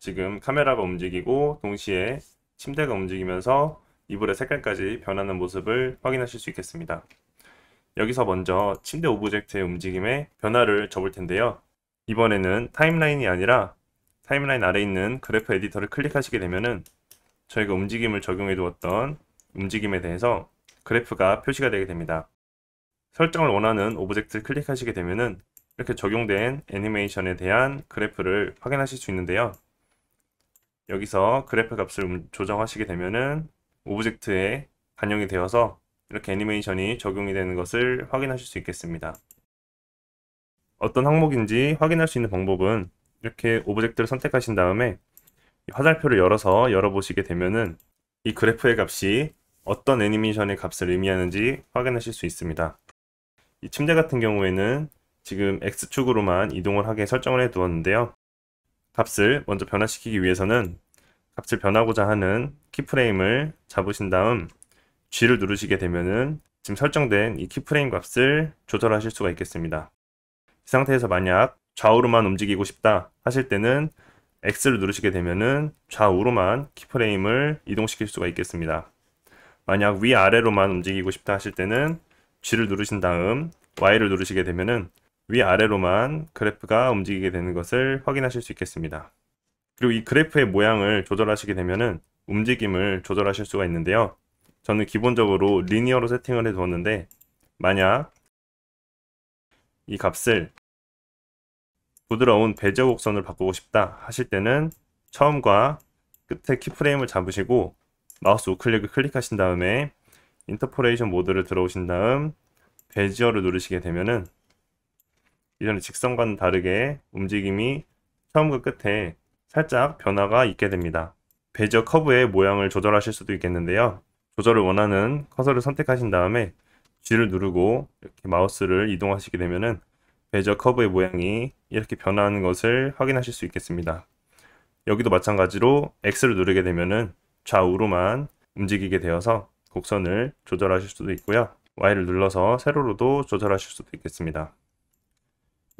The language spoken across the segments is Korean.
지금 카메라가 움직이고 동시에 침대가 움직이면서 이불의 색깔까지 변하는 모습을 확인하실 수 있겠습니다. 여기서 먼저 침대 오브젝트의 움직임에 변화를 줘을 텐데요. 이번에는 타임라인이 아니라 타임라인 아래에 있는 그래프 에디터를 클릭하시게 되면은 저희가 움직임을 적용해 두었던 움직임에 대해서 그래프가 표시가 되게 됩니다. 설정을 원하는 오브젝트를 클릭하시게 되면은 이렇게 적용된 애니메이션에 대한 그래프를 확인하실 수 있는데요. 여기서 그래프 값을 음, 조정하시게 되면은 오브젝트에 반영이 되어서 이렇게 애니메이션이 적용이 되는 것을 확인하실 수 있겠습니다. 어떤 항목인지 확인할 수 있는 방법은 이렇게 오브젝트를 선택하신 다음에 화살표를 열어서 열어보시게 되면은 이 그래프의 값이 어떤 애니메이션의 값을 의미하는지 확인하실 수 있습니다. 이 침대 같은 경우에는 지금 X축으로만 이동을 하게 설정을 해 두었는데요. 값을 먼저 변화시키기 위해서는 값을 변하고자 하는 키프레임을 잡으신 다음 G를 누르시게 되면은 지금 설정된 이 키프레임 값을 조절하실 수가 있겠습니다. 이 상태에서 만약 좌우로만 움직이고 싶다 하실 때는 X를 누르시게 되면은 좌우로만 키프레임을 이동시킬 수가 있겠습니다. 만약 위아래로만 움직이고 싶다 하실 때는 G를 누르신 다음 Y를 누르시게 되면은 위아래로만 그래프가 움직이게 되는 것을 확인하실 수 있겠습니다. 그리고 이 그래프의 모양을 조절하시게 되면 움직임을 조절하실 수가 있는데요. 저는 기본적으로 리니어로 세팅을 해 두었는데 만약 이 값을 부드러운 배제 곡선을 바꾸고 싶다 하실 때는 처음과 끝에 키프레임을 잡으시고 마우스 우클릭을 클릭하신 다음에 인터폴레이션 모드를 들어오신 다음 베지어를 누르시게 되면은 이전의 직선과는 다르게 움직임이 처음과 끝에 살짝 변화가 있게 됩니다. 베지어 커브의 모양을 조절하실 수도 있겠는데요. 조절을 원하는 커서를 선택하신 다음에 G를 누르고 이렇게 마우스를 이동하시게 되면은 베지어 커브의 모양이 이렇게 변하는 것을 확인하실 수 있겠습니다. 여기도 마찬가지로 X를 누르게 되면은 좌우로만 움직이게 되어서 곡선을 조절하실 수도 있고요. Y를 눌러서 세로로도 조절하실 수도 있겠습니다.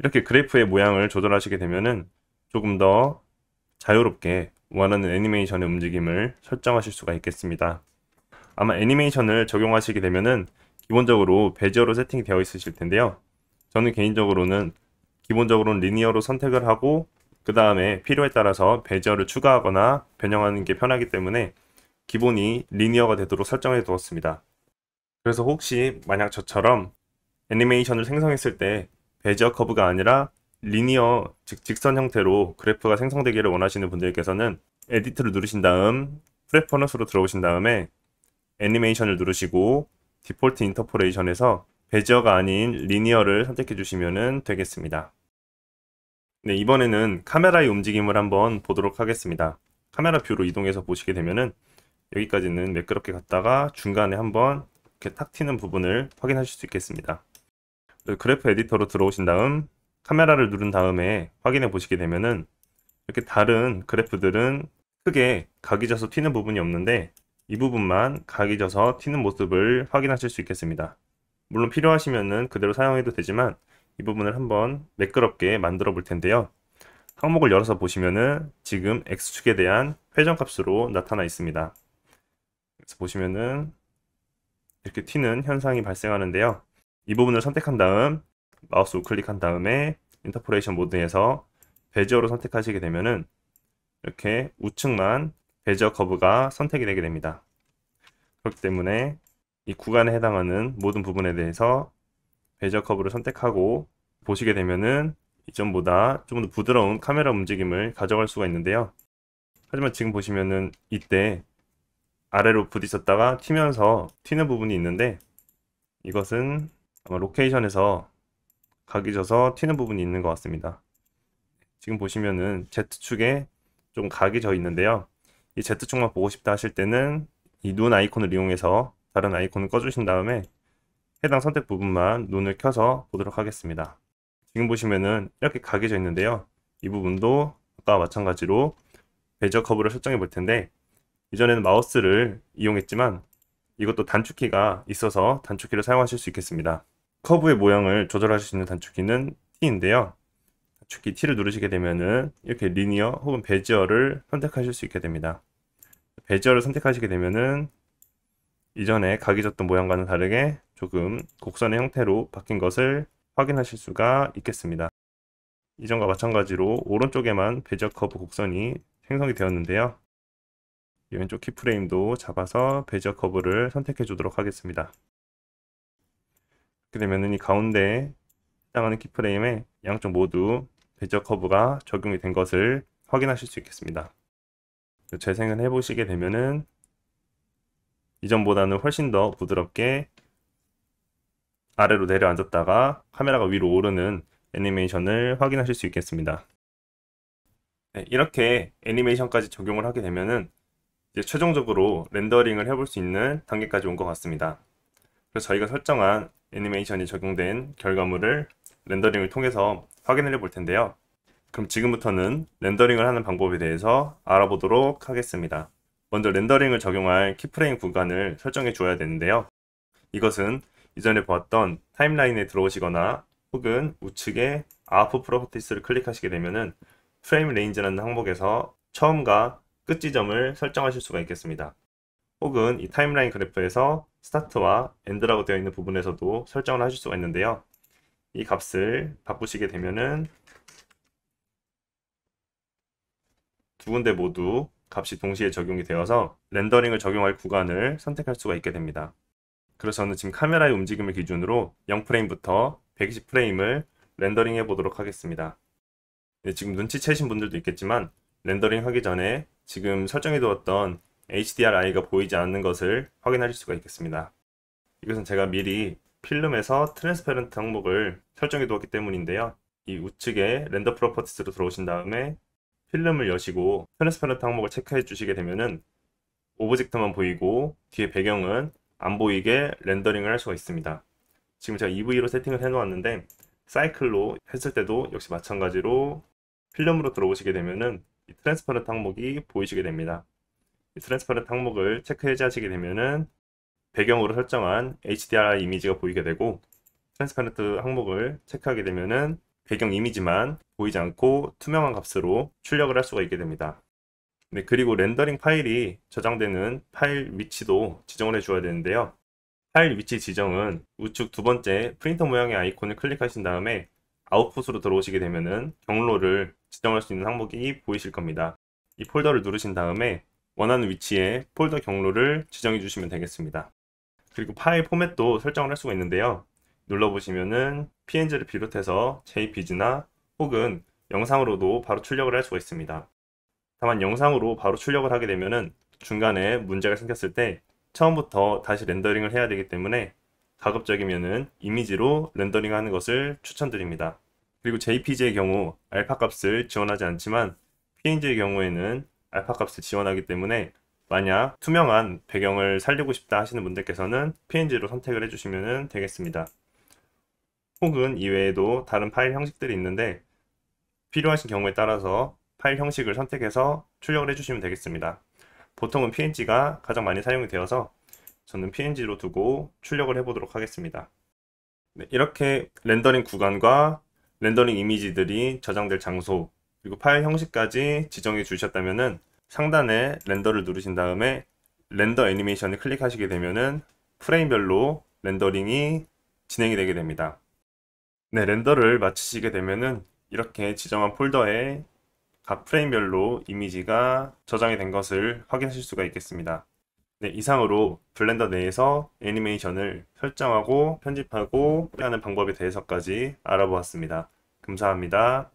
이렇게 그래프의 모양을 조절하시게 되면은 조금 더 자유롭게 원하는 애니메이션의 움직임을 설정하실 수가 있겠습니다. 아마 애니메이션을 적용하시게 되면은 기본적으로 베지어로 세팅이 되어 있으실 텐데요. 저는 개인적으로는 기본적으로는 리니어로 선택을 하고 그 다음에 필요에 따라서 베지어를 추가하거나 변형하는 게 편하기 때문에 기본이 리니어가 되도록 설정해 두었습니다. 그래서 혹시 만약 저처럼 애니메이션을 생성했을 때 베지어 커브가 아니라 리니어 즉 직선 형태로 그래프가 생성되기를 원하시는 분들께서는 에디트를 누르신 다음 프레퍼런스로 들어오신 다음에 애니메이션을 누르시고 디폴트 인터폴레이션에서 베지어가 아닌 리니어를 선택해 주시면 되겠습니다. 네, 이번에는 카메라의 움직임을 한번 보도록 하겠습니다. 카메라 뷰로 이동해서 보시게 되면은 여기까지는 매끄럽게 갔다가 중간에 한번 이렇게 탁 튀는 부분을 확인하실 수 있겠습니다. 그 그래프 에디터로 들어오신 다음 카메라를 누른 다음에 확인해 보시게 되면은 이렇게 다른 그래프들은 크게 각이 져서 튀는 부분이 없는데 이 부분만 각이 져서 튀는 모습을 확인하실 수 있겠습니다. 물론 필요하시면은 그대로 사용해도 되지만 이 부분을 한번 매끄럽게 만들어 볼 텐데요. 항목을 열어서 보시면은 지금 X축에 대한 회전값으로 나타나 있습니다. 그래서 보시면은 이렇게 튀는 현상이 발생하는데요. 이 부분을 선택한 다음 마우스 우클릭한 다음에 인터포레이션 모드에서 베지어로 선택하시게 되면은 이렇게 우측만 베지어 커브가 선택이 되게 됩니다. 그렇기 때문에 이 구간에 해당하는 모든 부분에 대해서 베지어 커브를 선택하고 보시게 되면은 이전보다 좀 더 부드러운 카메라 움직임을 가져갈 수가 있는데요. 하지만 지금 보시면은 이때 아래로 부딪혔다가 튀면서 튀는 부분이 있는데 이것은 아마 로케이션에서 각이 져서 튀는 부분이 있는 것 같습니다. 지금 보시면은 Z축에 좀 각이 져 있는데요. 이 Z축만 보고 싶다 하실 때는 이 눈 아이콘을 이용해서 다른 아이콘을 꺼주신 다음에 해당 선택 부분만 눈을 켜서 보도록 하겠습니다. 지금 보시면은 이렇게 각이 져 있는데요. 이 부분도 아까 마찬가지로 베이저 커브를 설정해 볼 텐데 이전에는 마우스를 이용했지만 이것도 단축키가 있어서 단축키를 사용하실 수 있겠습니다. 커브의 모양을 조절할 수 있는 단축키는 T인데요. 단축키 T를 누르시게 되면은 이렇게 리니어 혹은 베지어를 선택하실 수 있게 됩니다. 베지어를 선택하시게 되면은 이전에 각이졌던 모양과는 다르게 조금 곡선의 형태로 바뀐 것을 확인하실 수가 있겠습니다. 이전과 마찬가지로 오른쪽에만 베지어 커브 곡선이 생성이 되었는데요. 이 왼쪽 키프레임도 잡아서 베지어 커브를 선택해 주도록 하겠습니다. 이렇게 되면은 이 가운데에 해당하는 키프레임에 양쪽 모두 베지어 커브가 적용이 된 것을 확인하실 수 있겠습니다. 재생을 해보시게 되면은 이전보다는 훨씬 더 부드럽게 아래로 내려앉았다가 카메라가 위로 오르는 애니메이션을 확인하실 수 있겠습니다. 네, 이렇게 애니메이션까지 적용을 하게 되면은 이제 최종적으로 렌더링을 해 볼 수 있는 단계까지 온 것 같습니다. 그래서 저희가 설정한 애니메이션이 적용된 결과물을 렌더링을 통해서 확인을 해 볼 텐데요. 그럼 지금부터는 렌더링을 하는 방법에 대해서 알아보도록 하겠습니다. 먼저 렌더링을 적용할 키프레임 구간을 설정해 주어야 되는데요. 이것은 이전에 보았던 타임라인에 들어오시거나 혹은 우측에 아프 프로퍼티스를 클릭하시게 되면은 프레임 레인지라는 항목에서 처음과 끝 지점을 설정하실 수가 있겠습니다. 혹은 이 타임라인 그래프에서 스타트와 엔드라고 되어 있는 부분에서도 설정을 하실 수가 있는데요. 이 값을 바꾸시게 되면은 두 군데 모두 값이 동시에 적용이 되어서 렌더링을 적용할 구간을 선택할 수가 있게 됩니다. 그래서 저는 지금 카메라의 움직임을 기준으로 0프레임부터 120프레임을 렌더링 해보도록 하겠습니다. 네, 지금 눈치채신 분들도 있겠지만 렌더링 하기 전에 지금 설정해두었던 HDRI가 보이지 않는 것을 확인하실 수가 있겠습니다. 이것은 제가 미리 필름에서 트랜스페런트 항목을 설정해 두었기 때문인데요. 이 우측에 렌더 프로퍼티스로 들어오신 다음에 필름을 여시고 트랜스페런트 항목을 체크해 주시게 되면은 오브젝트만 보이고 뒤에 배경은 안 보이게 렌더링을 할 수가 있습니다. 지금 제가 EV로 세팅을 해 놓았는데 사이클로 했을 때도 역시 마찬가지로 필름으로 들어오시게 되면은 트랜스퍼런트 항목이 보이시게 됩니다. 트랜스퍼런트 항목을 체크 해제하시게 되면은 배경으로 설정한 HDR 이미지가 보이게 되고 트랜스퍼런트 항목을 체크하게 되면은 배경 이미지만 보이지 않고 투명한 값으로 출력을 할 수가 있게 됩니다. 네, 그리고 렌더링 파일이 저장되는 파일 위치도 지정을 해줘야 되는데요. 파일 위치 지정은 우측 두 번째 프린터 모양의 아이콘을 클릭하신 다음에 아웃풋으로 들어오시게 되면은 경로를 지정할 수 있는 항목이 보이실 겁니다. 이 폴더를 누르신 다음에 원하는 위치에 폴더 경로를 지정해 주시면 되겠습니다. 그리고 파일 포맷도 설정을 할 수가 있는데요. 눌러보시면은 PNG를 비롯해서 JPG나 혹은 영상으로도 바로 출력을 할 수가 있습니다. 다만 영상으로 바로 출력을 하게 되면은 중간에 문제가 생겼을 때 처음부터 다시 렌더링을 해야 되기 때문에 가급적이면은 이미지로 렌더링하는 것을 추천드립니다. 그리고 JPG의 경우 알파 값을 지원하지 않지만 PNG의 경우에는 알파 값을 지원하기 때문에 만약 투명한 배경을 살리고 싶다 하시는 분들께서는 PNG로 선택을 해주시면 되겠습니다. 혹은 이외에도 다른 파일 형식들이 있는데 필요하신 경우에 따라서 파일 형식을 선택해서 출력을 해주시면 되겠습니다. 보통은 PNG가 가장 많이 사용이 되어서 저는 PNG로 두고 출력을 해보도록 하겠습니다. 네, 이렇게 렌더링 구간과 렌더링 이미지들이 저장될 장소 그리고 파일 형식까지 지정해 주셨다면 상단에 렌더를 누르신 다음에 렌더 애니메이션을 클릭하시게 되면 프레임별로 렌더링이 진행이 되게 됩니다. 네, 렌더를 마치시게 되면 이렇게 지정한 폴더에 각 프레임별로 이미지가 저장이 된 것을 확인하실 수가 있겠습니다. 네, 이상으로 블렌더 내에서 애니메이션을 설정하고 편집하고 하는 방법에 대해서까지 알아보았습니다. 감사합니다.